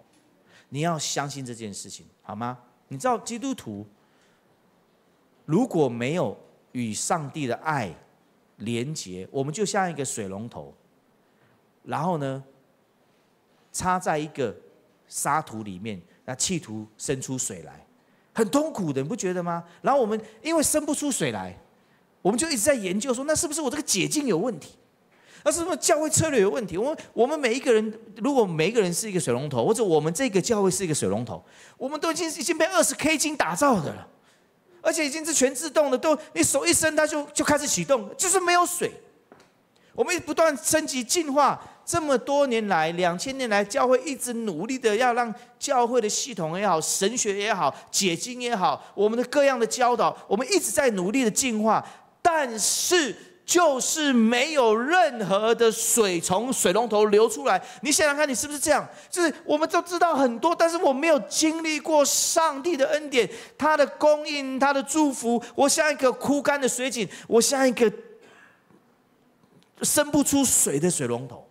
你要相信这件事情，好吗？你知道，基督徒如果没有与上帝的爱连结，我们就像一个水龙头，然后呢，插在一个沙土里面，那企图生出水来。很痛苦的，你不觉得吗？然后我们因为生不出水来，我们就一直在研究说，那是不是我这个解禁有问题？那是不是教会策略有问题？我们我们每一个人，如果每一个人是一个水龙头，或者我们这个教会是一个水龙头，我们都已经已经被二十 K 金打造的了，而且已经是全自动的，都你手一伸，它就就开始启动，就是没有水。我们不断升级进化。这么多年来，两千年来，教会一直努力的要让教会的系统也好，神学也好，解经也好，我们的各样的教导，我们一直在努力的进化，但是就是没有任何的水从水龙头流出来。你想想看，你是不是这样？就是我们都知道很多，但是我没有经历过上帝的恩典，他的供应，他的祝福。我像一个枯干的水井，我像一个生不出水的水龙头。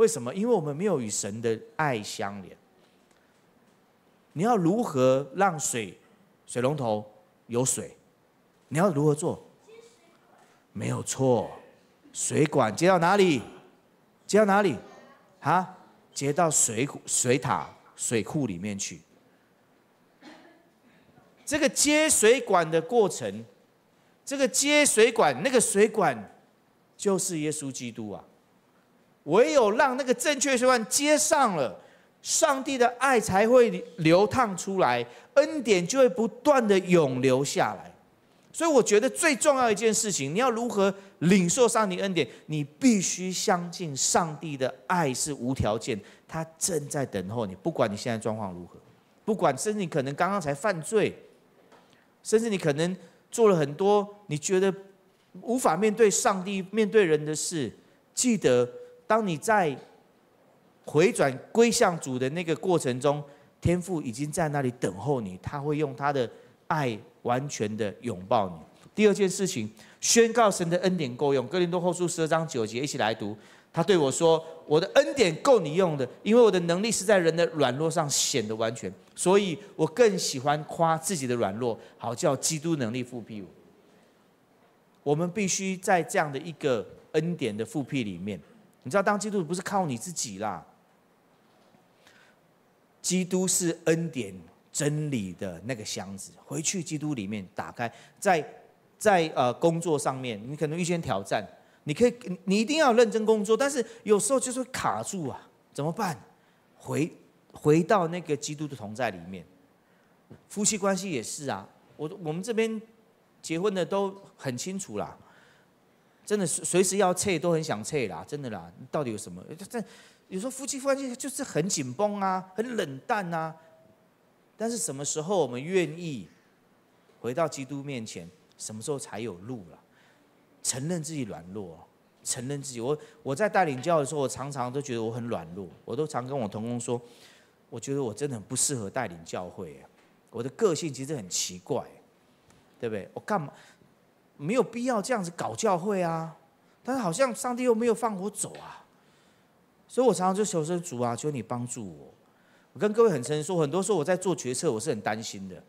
为什么？因为我们没有与神的爱相连。你要如何让水水龙头有水？你要如何做？没有错，水管接到哪里？接到哪里？啊？接到水水塔水库里面去。这个接水管的过程，这个接水管，那个水管就是耶稣基督啊。唯有让那个正确习惯接上了，上帝的爱才会流淌出来，恩典就会不断的涌流下来。所以，我觉得最重要一件事情，你要如何领受上帝恩典？你必须相信上帝的爱是无条件，他正在等候你，不管你现在状况如何，不管甚至你可能刚刚才犯罪，甚至你可能做了很多你觉得无法面对上帝、面对人的事，记得。当你在回转归向主的那个过程中，天父已经在那里等候你，他会用他的爱完全的拥抱你。第二件事情，宣告神的恩典够用。哥林多后书十二章九节，一起来读。他对我说：“我的恩典够你用的，因为我的能力是在人的软弱上显得完全。”所以，我更喜欢夸自己的软弱，好叫基督能力复辟。我们必须在这样的一个恩典的复辟里面。你知道，当基督徒不是靠你自己啦。基督是恩典真理的那个箱子，回去基督里面打开，在在呃工作上面，你可能遇见挑战，你可以你一定要认真工作，但是有时候就是卡住啊，怎么办？回回到那个基督的同在里面。夫妻关系也是啊，我我们这边结婚的都很清楚啦。真的随随时要撤都很想撤啦，真的啦。到底有什么？这有时候夫妻关系就是很紧绷啊，很冷淡啊。但是什么时候我们愿意回到基督面前，什么时候才有路了？承认自己软弱，承认自己。我我在带领教的时候，我常常都觉得我很软弱，我都常跟我同工说，我觉得我真的很不适合带领教会啊。我的个性其实很奇怪，对不对？我干嘛？没有必要这样子搞教会啊，但是好像上帝又没有放我走啊，所以我常常就求神主啊，求你帮助我。我跟各位很诚实说，很多时候我在做决策，我是很担心的。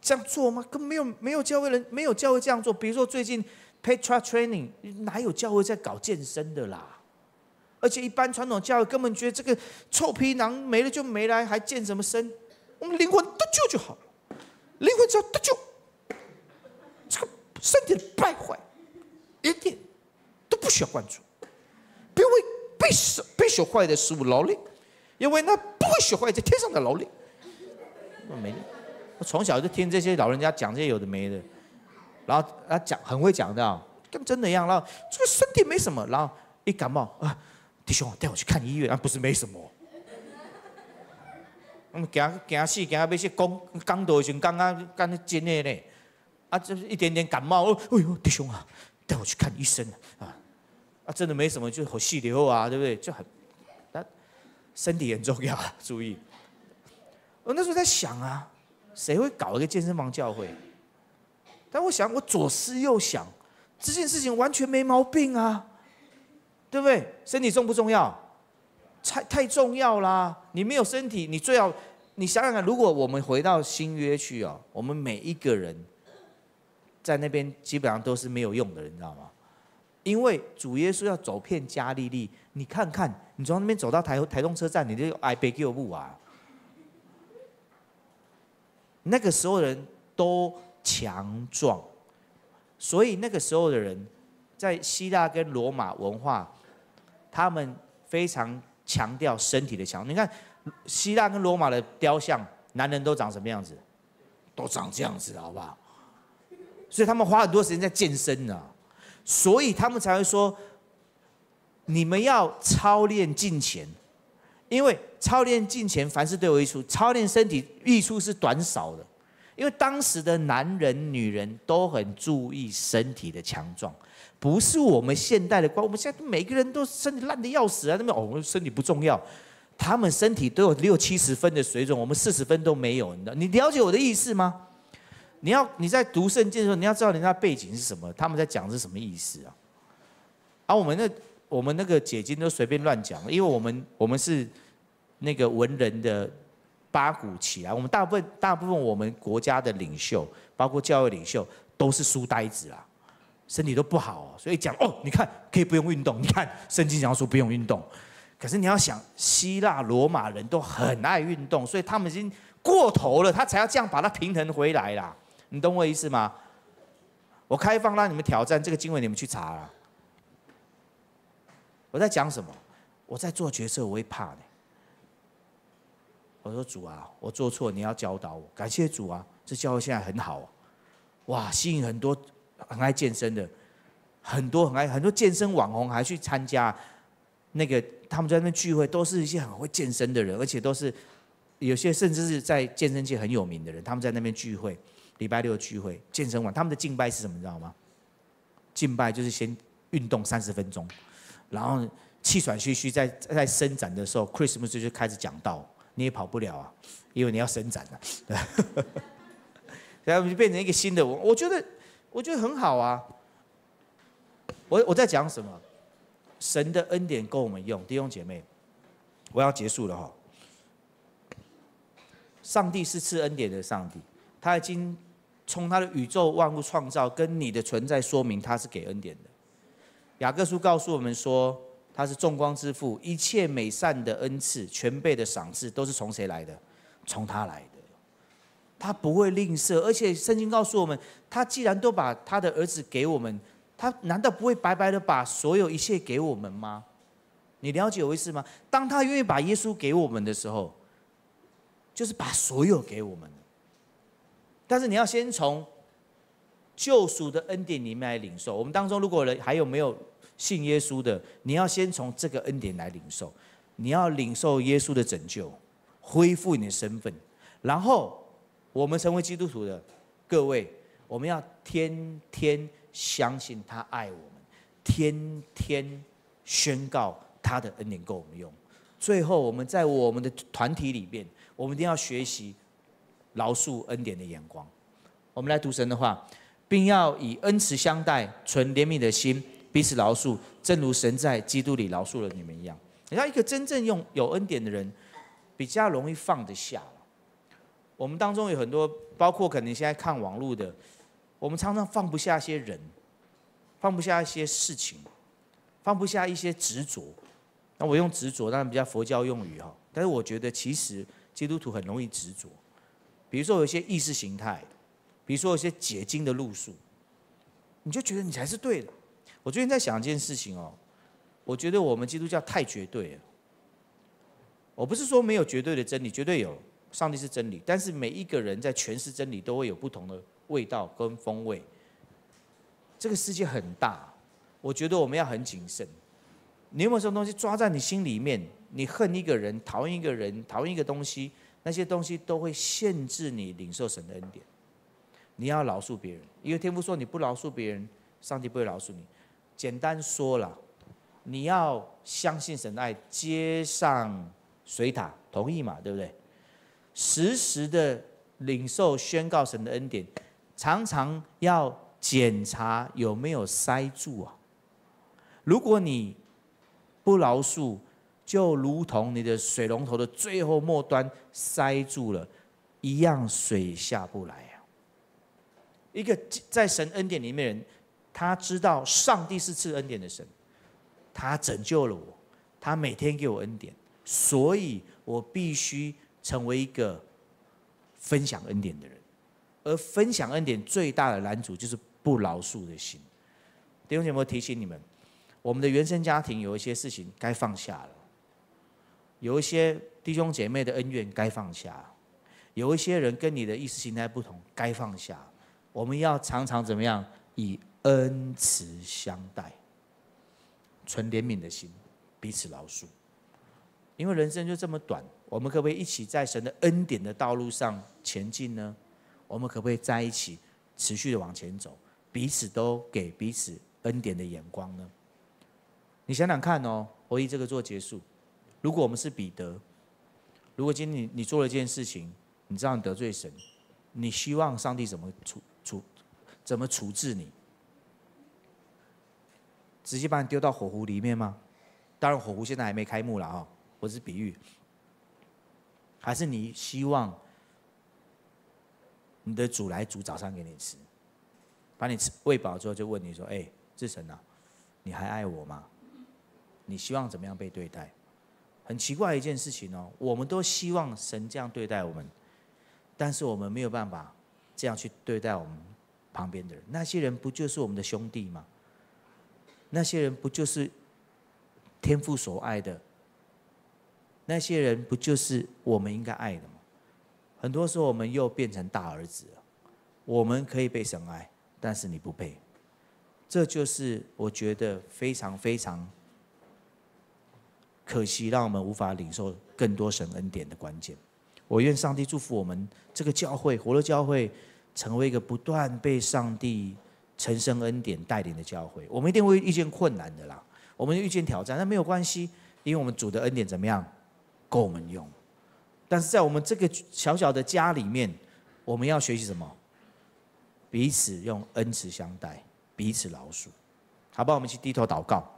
这样做吗？根本没有没有教会人，没有教会这样做。比如说最近 Petra Training，哪有教会在搞健身的啦？而且一般传统教会根本觉得这个臭皮囊没了就没来，还健什么身？我们灵魂得救就好了，灵魂只要得救。身体败坏，一点都不需要关注。别为被被学坏的食物劳累，因为那不会学坏，在天上的劳累。没，从小就听这些老人家讲这些有的没的，然后他讲很会讲的，跟真的一样。然后这个身体没什么，然后一感冒啊，弟兄带我去看医院，不是没什么。那么行行死行啊，要死讲讲到的时讲刚干那真的嘞。啊，就是一点点感冒哦，哎呦，弟兄啊，带我去看医生啊，啊，真的没什么，就好细流啊，对不对？就很，但身体很重要，注意。我那时候在想啊，谁会搞一个健身房教会？但我想，我左思右想，这件事情完全没毛病啊，对不对？身体重不重要？太太重要啦！你没有身体，你最好你想想看，如果我们回到新约去哦，我们每一个人。在那边基本上都是没有用的，你知道吗？因为主耶稣要走遍加利利，你看看，你从那边走到台台东车站，你就挨 o u 不啊。那个时候的人都强壮，所以那个时候的人在希腊跟罗马文化，他们非常强调身体的强。你看希腊跟罗马的雕像，男人都长什么样子？都长这样子，好不好？所以他们花很多时间在健身呢，所以他们才会说，你们要操练近前，因为操练近前凡事都有益处，操练身体益处是短少的，因为当时的男人女人都很注意身体的强壮，不是我们现代的光，我们现在每个人都身体烂的要死啊！那边哦，我们身体不重要，他们身体都有六七十分的水准，我们四十分都没有，你知道？你了解我的意思吗？你要你在读圣经的时候，你要知道人家背景是什么，他们在讲是什么意思啊？啊，我们那我们那个解经都随便乱讲，因为我们我们是那个文人的八股起来，我们大部分大部分我们国家的领袖，包括教育领袖都是书呆子啦，身体都不好，所以讲哦，你看可以不用运动，你看圣经讲说不用运动，可是你要想，希腊罗马人都很爱运动，所以他们已经过头了，他才要这样把它平衡回来啦。你懂我意思吗？我开放让你们挑战这个经文，你们去查了。我在讲什么？我在做决策，我会怕的。我说主啊，我做错，你要教导我。感谢主啊，这教会现在很好。哇，吸引很多很爱健身的，很多很爱很多健身网红还去参加那个他们在那聚会，都是一些很会健身的人，而且都是有些甚至是在健身界很有名的人，他们在那边聚会。礼拜六聚会健身完，他们的敬拜是什么？知道吗？敬拜就是先运动三十分钟，然后气喘吁吁，在在伸展的时候，Christmas 就开始讲道，你也跑不了啊，因为你要伸展了。然后就变成一个新的，我我觉得我觉得很好啊。我我在讲什么？神的恩典够我们用，弟兄姐妹，我要结束了哈。上帝是赐恩典的上帝，他已经。从他的宇宙万物创造跟你的存在，说明他是给恩典的。雅各书告诉我们说，他是众光之父，一切美善的恩赐、全备的赏赐，都是从谁来的？从他来的。他不会吝啬，而且圣经告诉我们，他既然都把他的儿子给我们，他难道不会白白的把所有一切给我们吗？你了解我意思吗？当他愿意把耶稣给我们的时候，就是把所有给我们。但是你要先从救赎的恩典里面来领受。我们当中如果人还有没有信耶稣的，你要先从这个恩典来领受，你要领受耶稣的拯救，恢复你的身份。然后我们成为基督徒的各位，我们要天天相信他爱我们，天天宣告他的恩典够我们用。最后我们在我们的团体里面，我们一定要学习。饶恕恩典的眼光，我们来读神的话，并要以恩慈相待，存怜悯的心，彼此饶恕，正如神在基督里饶恕了你们一样。你像一个真正用有恩典的人，比较容易放得下。我们当中有很多，包括可能现在看网络的，我们常常放不下一些人，放不下一些事情，放不下一些执着。那我用执着，当然比较佛教用语哈，但是我觉得其实基督徒很容易执着。比如说，有一些意识形态，比如说，有些结晶的路数，你就觉得你才是对的。我最近在想一件事情哦，我觉得我们基督教太绝对了。我不是说没有绝对的真理，绝对有，上帝是真理，但是每一个人在诠释真理，都会有不同的味道跟风味。这个世界很大，我觉得我们要很谨慎。你有没有什么东西抓在你心里面？你恨一个人，讨厌一个人，讨厌一个东西？那些东西都会限制你领受神的恩典。你要饶恕别人，因为天父说你不饶恕别人，上帝不会饶恕你。简单说了，你要相信神的爱，接上水塔，同意嘛？对不对？时时的领受宣告神的恩典，常常要检查有没有塞住啊！如果你不饶恕，就如同你的水龙头的最后末端塞住了，一样水下不来啊！一个在神恩典里面人，他知道上帝是赐恩典的神，他拯救了我，他每天给我恩典，所以我必须成为一个分享恩典的人。而分享恩典最大的拦阻就是不饶恕的心。弟兄姐妹们，提醒你们，我们的原生家庭有一些事情该放下了。有一些弟兄姐妹的恩怨该放下，有一些人跟你的意识形态不同，该放下。我们要常常怎么样？以恩慈相待，存怜悯的心，彼此饶恕。因为人生就这么短，我们可不可以一起在神的恩典的道路上前进呢？我们可不可以在一起持续的往前走，彼此都给彼此恩典的眼光呢？你想想看哦，我以这个做结束。如果我们是彼得，如果今天你你做了一件事情，你知道你得罪神，你希望上帝怎么处处怎么处置你？直接把你丢到火湖里面吗？当然，火湖现在还没开幕了啊，我只是比喻。还是你希望你的主来煮早餐给你吃，把你吃喂饱之后，就问你说：“哎，智神啊，你还爱我吗？你希望怎么样被对待？”很奇怪一件事情哦，我们都希望神这样对待我们，但是我们没有办法这样去对待我们旁边的人。那些人不就是我们的兄弟吗？那些人不就是天父所爱的？那些人不就是我们应该爱的吗？很多时候我们又变成大儿子了。我们可以被神爱，但是你不配。这就是我觉得非常非常。可惜，让我们无法领受更多神恩典的关键。我愿上帝祝福我们这个教会，活络教会成为一个不断被上帝陈生恩典带领的教会。我们一定会遇见困难的啦，我们遇见挑战，那没有关系，因为我们主的恩典怎么样够我们用。但是在我们这个小小的家里面，我们要学习什么？彼此用恩慈相待，彼此饶恕。好，不，我们去低头祷告。